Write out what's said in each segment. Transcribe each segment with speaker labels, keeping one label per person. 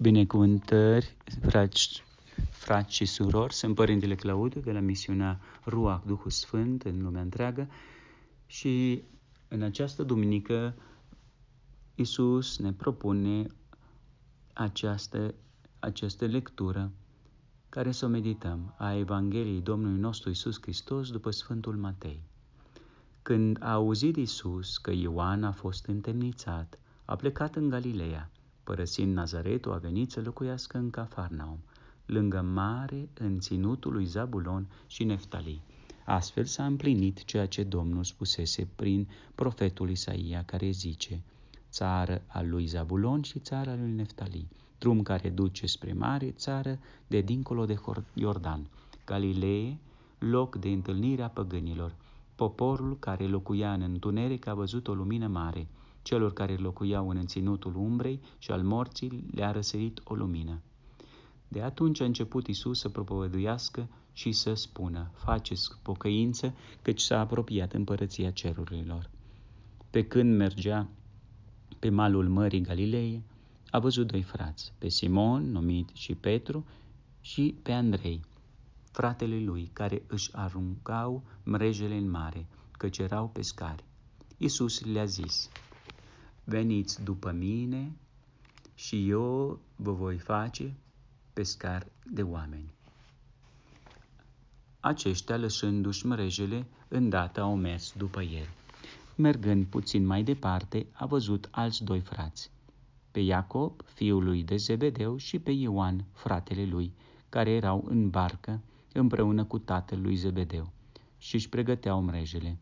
Speaker 1: Binecuvântări, frați, frați și surori, sunt Părintele Claudiu de la misiunea Ruac Duhul Sfânt în lumea întreagă și în această duminică Isus ne propune această, această lectură care să o medităm a Evangheliei Domnului nostru Isus Hristos după Sfântul Matei. Când a auzit Isus că Ioan a fost întemnițat, a plecat în Galileea Părăsind Nazaretul, a venit să locuiască în Cafarnaum, lângă mare, în ținutul lui Zabulon și Neftali. Astfel s-a împlinit ceea ce Domnul spusese prin profetul Isaia care zice, țară a lui Zabulon și țara lui Neftali, drum care duce spre mare, țară de dincolo de Iordan, Galilee, loc de întâlnire a păgânilor. Poporul care locuia în întuneric a văzut o lumină mare, Celor care locuiau în înținutul umbrei și al morții le-a răsărit o lumină. De atunci a început Isus să propovăduiască și să spună, faceți pocăință, căci s-a apropiat împărăția cerurilor. Pe când mergea pe malul mării Galilei, a văzut doi frați, pe Simon, numit și Petru, și pe Andrei, fratele lui, care își aruncau mrejele în mare, căci erau pescari. Iisus le-a zis, Veniți după mine și eu vă voi face pescar de oameni. Aceștia, lăsându-și mrejele, îndată au mers după el. Mergând puțin mai departe, a văzut alți doi frați, pe Iacob, fiul lui de Zebedeu, și pe Ioan, fratele lui, care erau în barcă împreună cu tatăl lui Zebedeu și își pregăteau mrejele.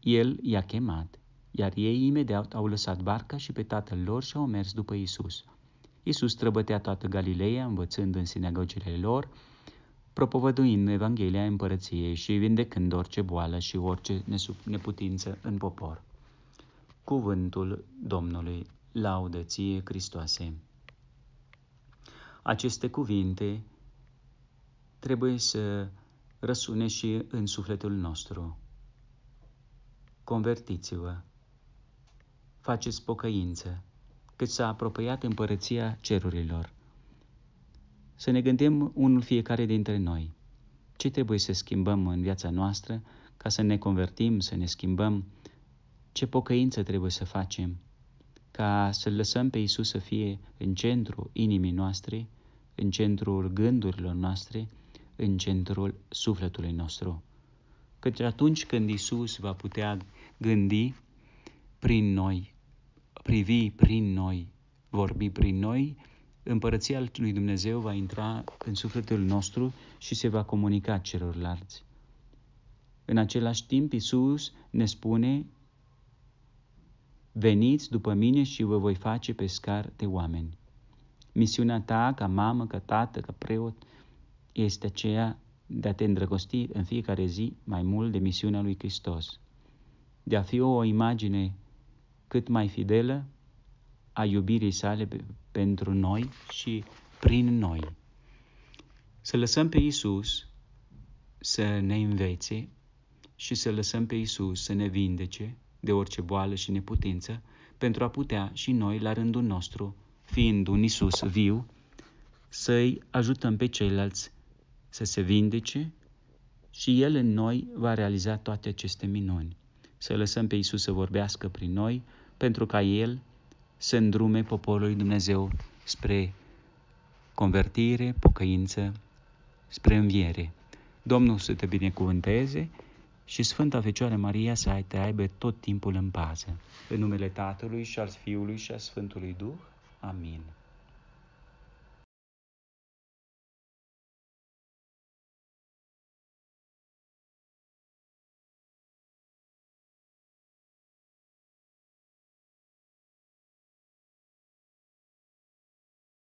Speaker 1: El i-a chemat iar ei imediat au lăsat barca și pe tatăl lor și au mers după Isus. Isus străbătea toată Galileea, învățând în sinagogile lor, propovăduind Evanghelia împărăției și vindecând orice boală și orice neputință în popor. Cuvântul Domnului, laudăție Hristoase! Aceste cuvinte trebuie să răsune și în sufletul nostru. Convertiți-vă! faceți pocăință, cât s-a apropiat împărăția cerurilor. Să ne gândim unul fiecare dintre noi. Ce trebuie să schimbăm în viața noastră ca să ne convertim, să ne schimbăm? Ce pocăință trebuie să facem ca să lăsăm pe Isus să fie în centru inimii noastre, în centrul gândurilor noastre, în centrul sufletului nostru? Căci atunci când Isus va putea gândi prin noi privi prin noi, vorbi prin noi, împărăția lui Dumnezeu va intra în sufletul nostru și se va comunica celorlalți. În același timp, Isus ne spune, veniți după mine și vă voi face pescar de oameni. Misiunea ta ca mamă, ca tată, ca preot este aceea de a te îndrăgosti în fiecare zi mai mult de misiunea lui Hristos, de a fi o imagine cât mai fidelă a iubirii sale pentru noi și prin noi. Să lăsăm pe Isus să ne învețe și să lăsăm pe Isus să ne vindece de orice boală și neputință, pentru a putea și noi, la rândul nostru, fiind un Isus viu, să-i ajutăm pe ceilalți să se vindece și El în noi va realiza toate aceste minuni să lăsăm pe Isus să vorbească prin noi, pentru ca El să îndrume poporul Dumnezeu spre convertire, pocăință, spre înviere. Domnul să te binecuvânteze și Sfânta Fecioară Maria să ai te aibă tot timpul în pază. În numele Tatălui și al Fiului și al Sfântului Duh. Amin.